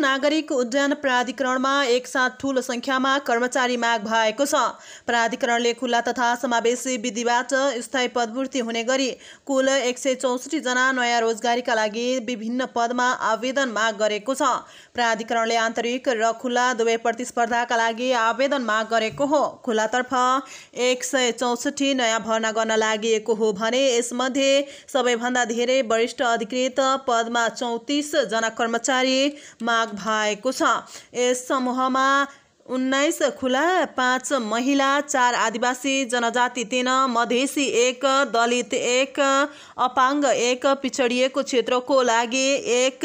नागरिक उड्डयन प्राधिकरणमा एकसाथ ठूलो सङ्ख्यामा कर्मचारी माग भएको छ प्राधिकरणले खुल्ला तथा समावेशी विधिबाट स्थायी पदपूर्ति हुने गरी कुल एक सय चौसठीजना नयाँ रोजगारीका लागि विभिन्न पदमा आवेदन माग गरेको छ प्राधिकरणले आन्तरिक र खुल्ला दुवै प्रतिस्पर्धाका लागि आवेदन माग गरेको हो खुल्लातर्फ एक सय चौसठी नयाँ भर्ना गर्न लागि हो भने यसमध्ये सबैभन्दा धेरै वरिष्ठ अधिकृत पदमा चौतिसजना कर्मचारी माग भाग भएको छ यस समूहमा उन्नाइस खुला पाँच महिला चार आदिवासी जनजाति तिन मधेसी एक दलित एक अपाङ्ग एक पिछडिएको क्षेत्रको लागि एक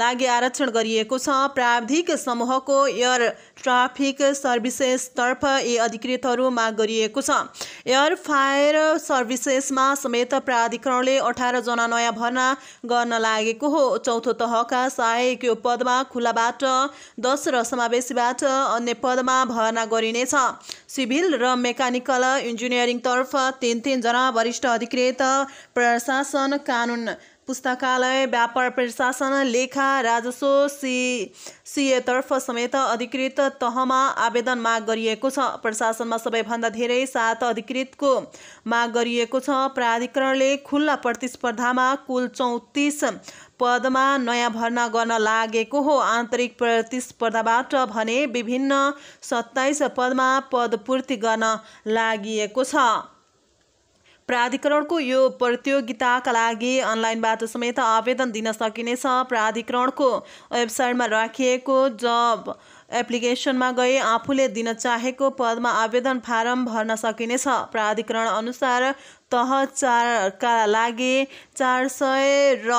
लागि आरक्षण गरिएको छ प्राविधिक समूहको एयर ट्राफिक सर्भिसेसतर्फ यी अधिकृतहरू माग गरिएको छ एयर फायर सर्भिसेसमा समेत प्राधिकरणले अठारजना नयाँ भर्ना गर्न लागेको हो चौथो तहका सहायक यो पदमा खुलाबाट दस र समावेशीबाट अन्य पदमा भर्ना गरिनेछ सिभिल र मेकानिकल इन्जिनियरिङतर्फ तिन तिनजना वरिष्ठ अधिकृत प्रशासन कानुन पुस्तकालय व्यापार प्रशासन लेखा राजस्व सि सिएतर्फ समेत अधिकृत तहमा आवेदन माग गरिएको छ प्रशासनमा सबैभन्दा धेरै सात अधिकृतको माग गरिएको छ प्राधिकरणले खुल्ला प्रतिस्पर्धामा कुल चौतिस पदमा नयाँ भर्ना गर्न लागेको हो आन्तरिक प्रतिस्पर्धाबाट भने विभिन्न सत्ताइस पदमा पदपूर्ति गर्न लागि छ प्राधिकरणको यो प्रतियोगिताका लागि अनलाइनबाट समेत आवेदन दिन सकिनेछ प्राधिकरणको वेबसाइटमा राखिएको जब एप्लिकेसनमा गए आफूले दिन चाहेको पदमा आवेदन फारम भर्न सकिनेछ प्राधिकरण अनुसार तह चारका लागि चार सय र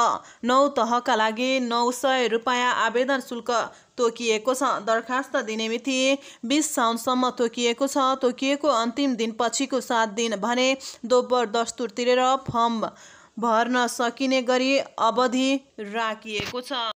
नौ तहका लागि नौ सय रुपियाँ आवेदन शुल्क तोकिएको छ दरखास्त दिने मिति बिस साउनसम्म तोकिएको छ तोकिएको अन्तिम दिनपछिको सात दिन भने दोब्बर दस्तुर तिरेर फर्म भर्न सकिने गरी अवधि राखिएको छ